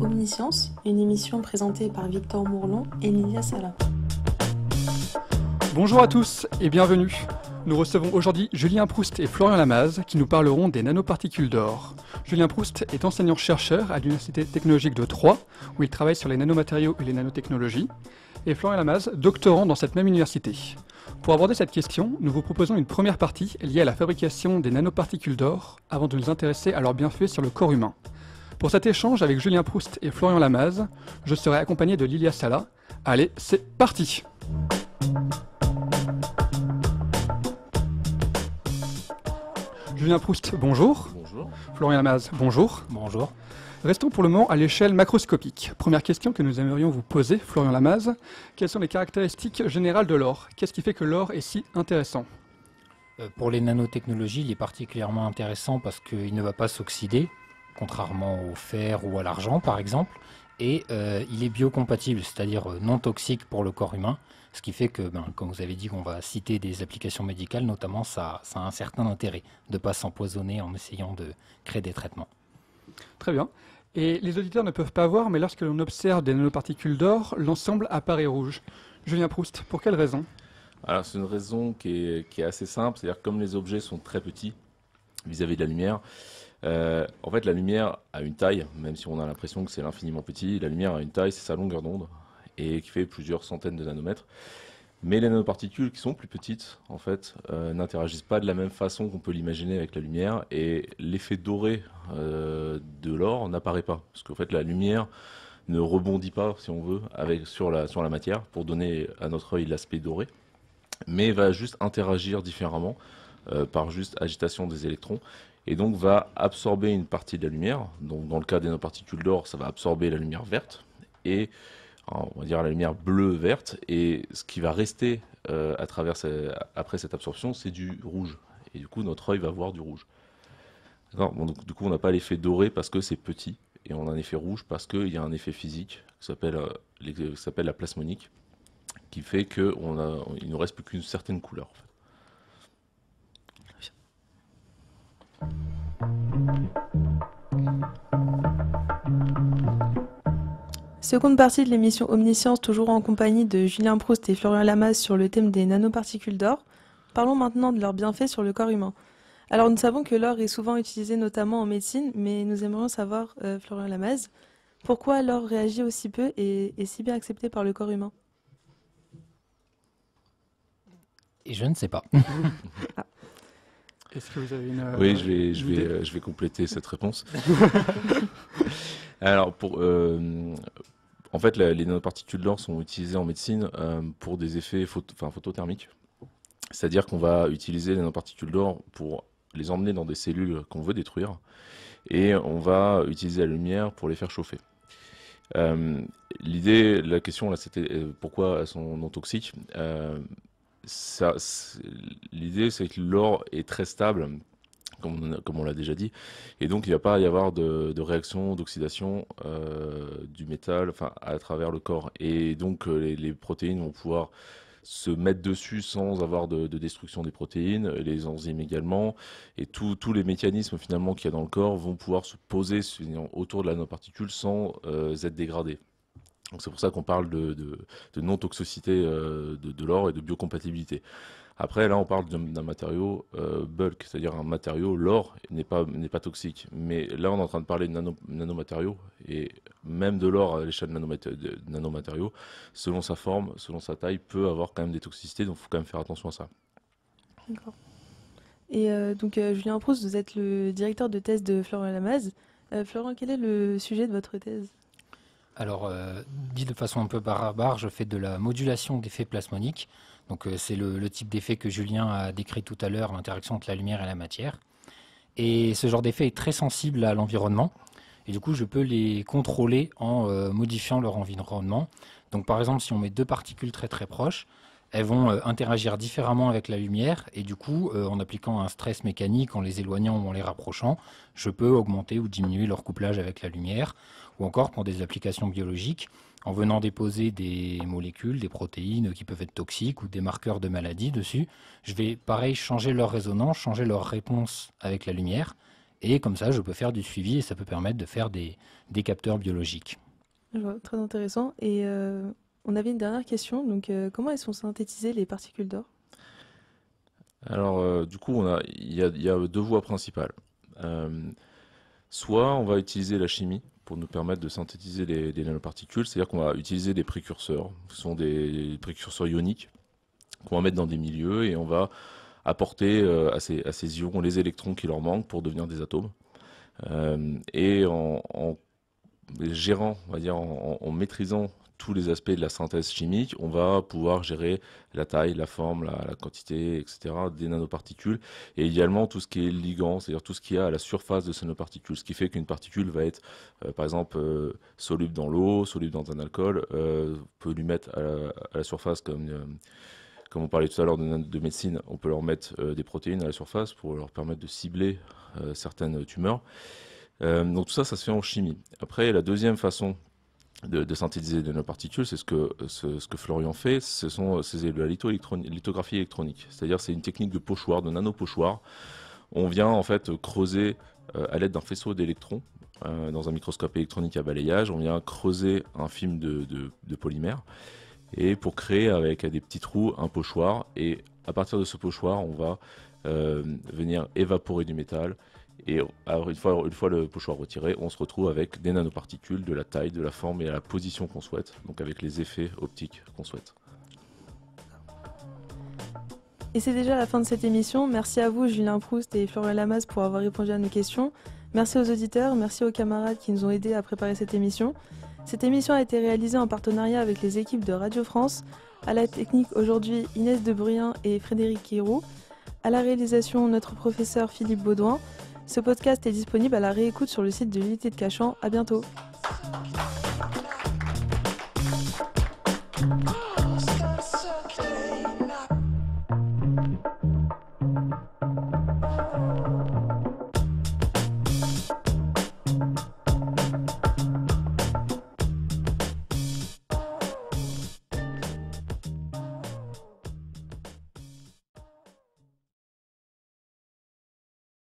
Omniscience, une émission présentée par Victor Mourlon et Lydia Sala. Bonjour à tous et bienvenue. Nous recevons aujourd'hui Julien Proust et Florian Lamaze qui nous parleront des nanoparticules d'or. Julien Proust est enseignant-chercheur à l'Université technologique de Troyes où il travaille sur les nanomatériaux et les nanotechnologies et Florian Lamaze, doctorant dans cette même université. Pour aborder cette question, nous vous proposons une première partie liée à la fabrication des nanoparticules d'or avant de nous intéresser à leurs bienfaits sur le corps humain. Pour cet échange avec Julien Proust et Florian Lamaze, je serai accompagné de Lilia Sala. Allez, c'est parti Julien Proust, bonjour. Bonjour. Florian Lamaze, bonjour. Bonjour. Restons pour le moment à l'échelle macroscopique. Première question que nous aimerions vous poser, Florian Lamaze. Quelles sont les caractéristiques générales de l'or Qu'est-ce qui fait que l'or est si intéressant euh, Pour les nanotechnologies, il est particulièrement intéressant parce qu'il ne va pas s'oxyder, contrairement au fer ou à l'argent par exemple. Et euh, il est biocompatible, c'est-à-dire euh, non toxique pour le corps humain. Ce qui fait que, ben, comme vous avez dit qu'on va citer des applications médicales, notamment, ça a un certain intérêt de ne pas s'empoisonner en essayant de créer des traitements. Très bien. Et les auditeurs ne peuvent pas voir, mais lorsque l'on observe des nanoparticules d'or, l'ensemble apparaît rouge. Julien Proust, pour quelle raison Alors c'est une raison qui est, assez simple, c'est-à-dire comme les objets sont très petits vis-à-vis de la lumière, euh, en fait la lumière a une taille, même si on a l'impression que c'est l'infiniment petit, la lumière a une taille, c'est sa longueur d'onde, et qui fait plusieurs centaines de nanomètres. Mais les nanoparticules qui sont plus petites, en fait, euh, n'interagissent pas de la même façon qu'on peut l'imaginer avec la lumière et l'effet doré euh, de l'or n'apparaît pas. Parce qu'en fait, la lumière ne rebondit pas, si on veut, avec, sur, la, sur la matière pour donner à notre œil l'aspect doré, mais va juste interagir différemment euh, par juste agitation des électrons et donc va absorber une partie de la lumière. Donc, dans le cas des nanoparticules d'or, ça va absorber la lumière verte et on va dire la lumière bleue-verte, et ce qui va rester euh, à travers après cette absorption, c'est du rouge. Et du coup, notre œil va voir du rouge. du coup, on n'a pas l'effet doré parce que c'est petit, et on a un effet rouge parce qu'il y a un effet physique qui s'appelle euh, la plasmonique, qui fait qu'il ne nous reste plus qu'une certaine couleur. Seconde partie de l'émission Omniscience, toujours en compagnie de Julien Proust et Florian Lamaze sur le thème des nanoparticules d'or. Parlons maintenant de leurs bienfaits sur le corps humain. Alors nous savons que l'or est souvent utilisé notamment en médecine, mais nous aimerions savoir, euh, Florian Lamaze, pourquoi l'or réagit aussi peu et est si bien accepté par le corps humain et Je ne sais pas. Ah. Est-ce que vous avez une... oui, je euh, euh, vais, compléter cette réponse. Alors, pour, en fait, les nanoparticules d'or sont utilisées en médecine euh, pour des effets photothermiques. C'est-à-dire qu'on va utiliser les nanoparticules d'or pour les emmener dans des cellules qu'on veut détruire et on va utiliser la lumière pour les faire chauffer. Euh, l'idée, la question là, c'était euh, pourquoi elles sont non toxiques. L'idée, c'est que l'or est très stable comme, on l'a déjà dit. Et donc, il ne va pas y avoir de, réaction d'oxydation euh, du métal enfin, à travers le corps. Et donc, euh, les, protéines vont pouvoir se mettre dessus sans avoir de, destruction des protéines, les enzymes également, et tous les mécanismes finalement qu'il y a dans le corps vont pouvoir se poser autour de la nanoparticule sans euh, être dégradés. c'est pour ça qu'on parle de, non-toxicité de l'or et de biocompatibilité. Après, là, on parle d'un matériau euh, bulk, c'est-à-dire un matériau, l'or n'est pas, pas toxique. Mais là, on est en train de parler de nanomatériaux, et même de l'or à l'échelle de nanomatériaux, selon sa forme, selon sa taille, peut avoir quand même des toxicités, donc il faut quand même faire attention à ça. D'accord. Et euh, donc, euh, Julien Proust, vous êtes le directeur de thèse de Florent Lamaze. Florent, quel est le sujet de votre thèse alors, euh, dit de façon un peu barbare, je fais de la modulation d'effets plasmoniques. Donc, euh, c'est le, type d'effet que Julien a décrit tout à l'heure, l'interaction entre la lumière et la matière. Et ce genre d'effet est très sensible à l'environnement. Et du coup, je peux les contrôler en euh, modifiant leur environnement. Donc, par exemple, si on met deux particules très très proches, elles vont interagir différemment avec la lumière et du coup, en appliquant un stress mécanique, en les éloignant ou en les rapprochant, je peux augmenter ou diminuer leur couplage avec la lumière ou encore pour des applications biologiques en venant déposer des molécules, des protéines qui peuvent être toxiques ou des marqueurs de maladie dessus. Je vais pareil changer leur résonance, changer leur réponse avec la lumière et comme ça je peux faire du suivi et ça peut permettre de faire des, capteurs biologiques. très intéressant. Et euh, on avait une dernière question, donc euh, comment elles sont synthétisées les particules d'or alors, euh, du coup, il y, a deux voies principales. soit on va utiliser la chimie, pour nous permettre de synthétiser des nanoparticules. C'est-à-dire qu'on va utiliser des précurseurs, ce sont des précurseurs ioniques qu'on va mettre dans des milieux et on va apporter euh, à ces, à, ions les électrons qui leur manquent pour devenir des atomes. Euh, et en, gérant, on va dire, en maîtrisant tous les aspects de la synthèse chimique, on va pouvoir gérer la taille, la forme, la, quantité, etc. des nanoparticules et également tout ce qui est ligand, c'est-à-dire tout ce qu'il y a à la surface de ces nanoparticules, ce qui fait qu'une particule va être, euh, par exemple, euh, soluble dans l'eau, soluble dans un alcool, on euh, peut lui mettre à la, surface comme comme on parlait tout à l'heure de, médecine, on peut leur mettre des protéines à la surface pour leur permettre de cibler certaines tumeurs. donc tout ça, ça se fait en chimie. Après, la deuxième façon de, de, synthétiser des nanoparticules, c'est ce que, ce, que Florian fait, ce sont c'est de la lithographie électronique. C'est-à-dire c'est une technique de pochoir, de nanopochoir. On vient en fait creuser euh, à l'aide d'un faisceau d'électrons euh, dans un microscope électronique à balayage, on vient creuser un film de, polymère et pour créer avec des petits trous un pochoir et à partir de ce pochoir on va euh, venir évaporer du métal, et alors une, fois, une fois le pochoir retiré, on se retrouve avec des nanoparticules de la taille, de la forme et à la position qu'on souhaite, donc avec les effets optiques qu'on souhaite. Et c'est déjà la fin de cette émission. Merci à vous, Julien Proust et Florian Lamas, pour avoir répondu à nos questions. Merci aux auditeurs, merci aux camarades qui nous ont aidés à préparer cette émission. Cette émission a été réalisée en partenariat avec les équipes de Radio France. À la technique aujourd'hui, Inès Debrien et Frédéric Quirou. À la réalisation, notre professeur Philippe Baudouin. Ce podcast est disponible à la réécoute sur le site de l'unité de Cachan. À bientôt.